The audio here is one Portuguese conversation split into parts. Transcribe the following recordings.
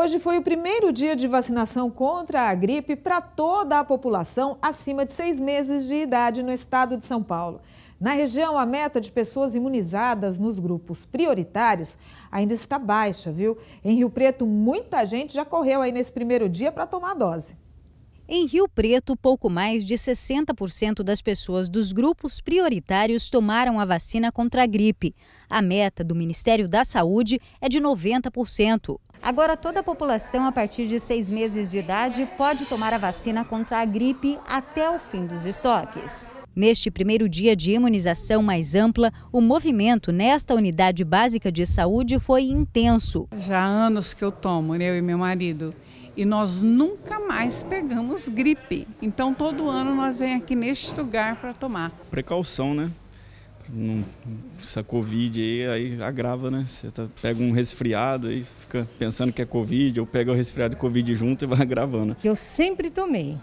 Hoje foi o primeiro dia de vacinação contra a gripe para toda a população acima de seis meses de idade no estado de São Paulo. Na região, a meta de pessoas imunizadas nos grupos prioritários ainda está baixa, viu? Em Rio Preto, muita gente já correu aí nesse primeiro dia para tomar dose. Em Rio Preto, pouco mais de 60% das pessoas dos grupos prioritários tomaram a vacina contra a gripe. A meta do Ministério da Saúde é de 90%. Agora, toda a população a partir de seis meses de idade pode tomar a vacina contra a gripe até o fim dos estoques. Neste primeiro dia de imunização mais ampla, o movimento nesta unidade básica de saúde foi intenso. Já há anos que eu tomo, né, eu e meu marido, e nós nunca mais pegamos gripe. Então, todo ano nós vem aqui neste lugar para tomar. Precaução, né? essa Covid aí, aí agrava, né? Você tá, pega um resfriado e fica pensando que é Covid, ou pega o resfriado e Covid junto e vai agravando. Eu sempre tomei.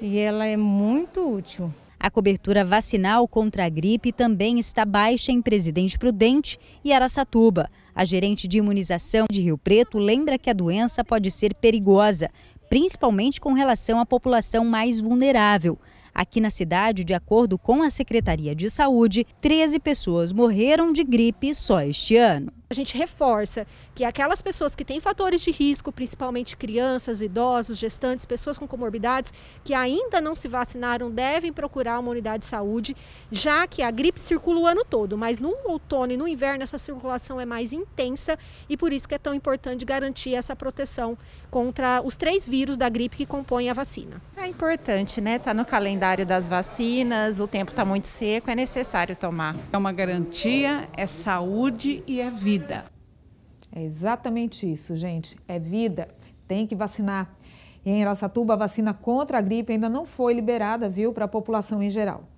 E ela é muito útil. A cobertura vacinal contra a gripe também está baixa em Presidente Prudente e Araçatuba. A gerente de imunização de Rio Preto lembra que a doença pode ser perigosa, principalmente com relação à população mais vulnerável. Aqui na cidade, de acordo com a Secretaria de Saúde, 13 pessoas morreram de gripe só este ano. A gente reforça que aquelas pessoas que têm fatores de risco, principalmente crianças, idosos, gestantes, pessoas com comorbidades, que ainda não se vacinaram, devem procurar uma unidade de saúde, já que a gripe circula o ano todo, mas no outono e no inverno essa circulação é mais intensa e por isso que é tão importante garantir essa proteção contra os três vírus da gripe que compõem a vacina é importante, né? Tá no calendário das vacinas, o tempo tá muito seco, é necessário tomar. É uma garantia, é saúde e é vida. É exatamente isso, gente. É vida. Tem que vacinar. E em Araçatuba, a vacina contra a gripe ainda não foi liberada, viu, para a população em geral.